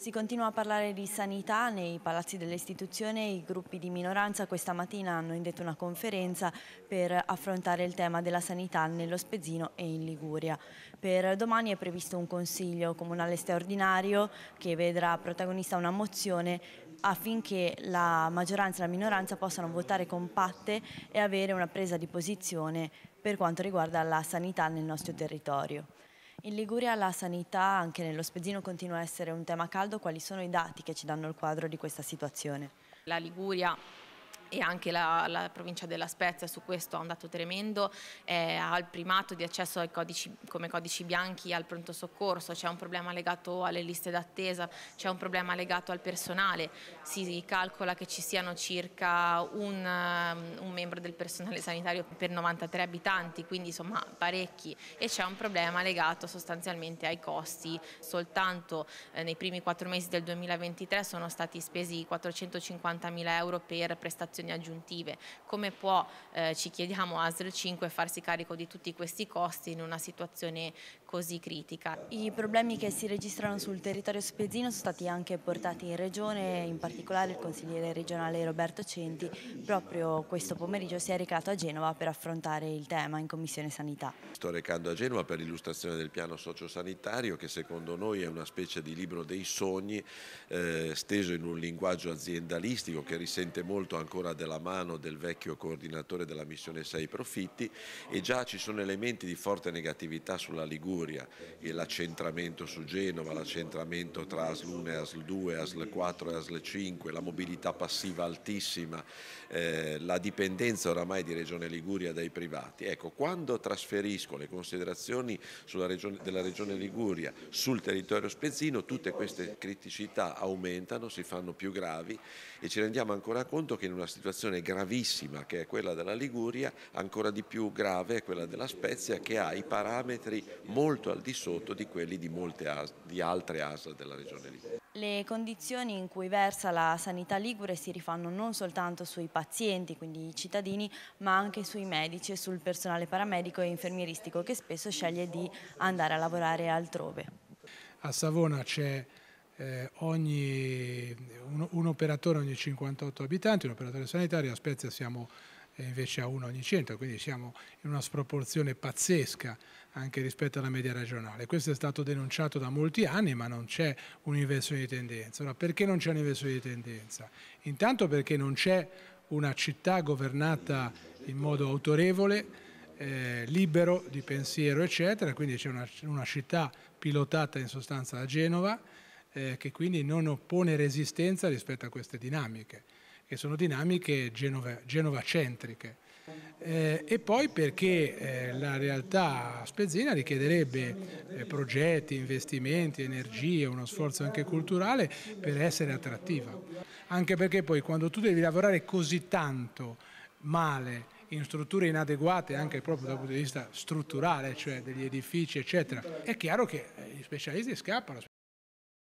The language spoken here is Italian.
Si continua a parlare di sanità nei palazzi delle istituzioni, i gruppi di minoranza questa mattina hanno indetto una conferenza per affrontare il tema della sanità nello Spezzino e in Liguria. Per domani è previsto un consiglio comunale straordinario che vedrà protagonista una mozione affinché la maggioranza e la minoranza possano votare compatte e avere una presa di posizione per quanto riguarda la sanità nel nostro territorio. In Liguria la sanità, anche nello spezzino, continua a essere un tema caldo. Quali sono i dati che ci danno il quadro di questa situazione? La Liguria e anche la, la, provincia della Spezia su questo ha un dato tremendo, eh, ha il primato di accesso ai codici, come codici bianchi al pronto soccorso, c'è un problema legato alle liste d'attesa, c'è un problema legato al personale, si calcola che ci siano circa un, ehm, un membro del personale sanitario per 93 abitanti, quindi insomma parecchi e c'è un problema legato sostanzialmente ai costi, soltanto eh, nei primi quattro mesi del 2023 sono stati spesi 450 mila euro per prestazioni prestazioni aggiuntive. Come può, eh, ci chiediamo, ASL 5 farsi carico di tutti questi costi in una situazione così critica. I problemi che si registrano sul territorio spezzino sono stati anche portati in regione, in particolare il consigliere regionale Roberto Centi proprio questo pomeriggio si è recato a Genova per affrontare il tema in Commissione Sanità. Sto recando a Genova per l'illustrazione del piano sociosanitario che secondo noi è una specie di libro dei sogni eh, steso in un linguaggio aziendalistico che risente molto ancora della mano del vecchio coordinatore della missione 6 Profitti e già ci sono elementi di forte negatività sulla Liguria Liguria e l'accentramento su Genova, l'accentramento tra ASL 1 e ASL 2, ASL 4 e ASL 5, la mobilità passiva altissima, eh, la dipendenza oramai di Regione Liguria dai privati. Ecco, quando trasferisco le considerazioni regione, della Regione Liguria sul territorio spezzino, tutte queste criticità aumentano, si fanno più gravi e ci rendiamo ancora conto che in una situazione gravissima che è quella della Liguria, ancora di più grave è quella della Spezia che ha i parametri molto molto al di sotto di quelli di, as, di altre ASL della regione Ligure. Le condizioni in cui versa la sanità ligure si rifanno non soltanto sui pazienti, quindi i cittadini, ma anche sui medici e sul personale paramedico e infermieristico che spesso sceglie di andare a lavorare altrove. A Savona c'è eh, un, un, operatore ogni 58 abitanti, un operatore sanitario, a Spezia siamo invece a uno ogni 100, quindi siamo in una sproporzione pazzesca anche rispetto alla media regionale. Questo è stato denunciato da molti anni, ma non c'è un'inversione di tendenza. Allora, perché non c'è un'inversione di tendenza? Intanto perché non c'è una città governata in modo autorevole, eh, libero di pensiero, eccetera, quindi c'è una, una, città pilotata in sostanza da Genova, eh, che quindi non oppone resistenza rispetto a queste dinamiche che sono dinamiche genovacentriche. Eh, e poi perché eh, la realtà spezzina richiederebbe eh, progetti, investimenti, energie, uno sforzo anche culturale per essere attrattiva. Anche perché poi quando tu devi lavorare così tanto male in strutture inadeguate anche proprio dal punto di vista strutturale, cioè degli edifici eccetera, è chiaro che eh, gli specialisti scappano.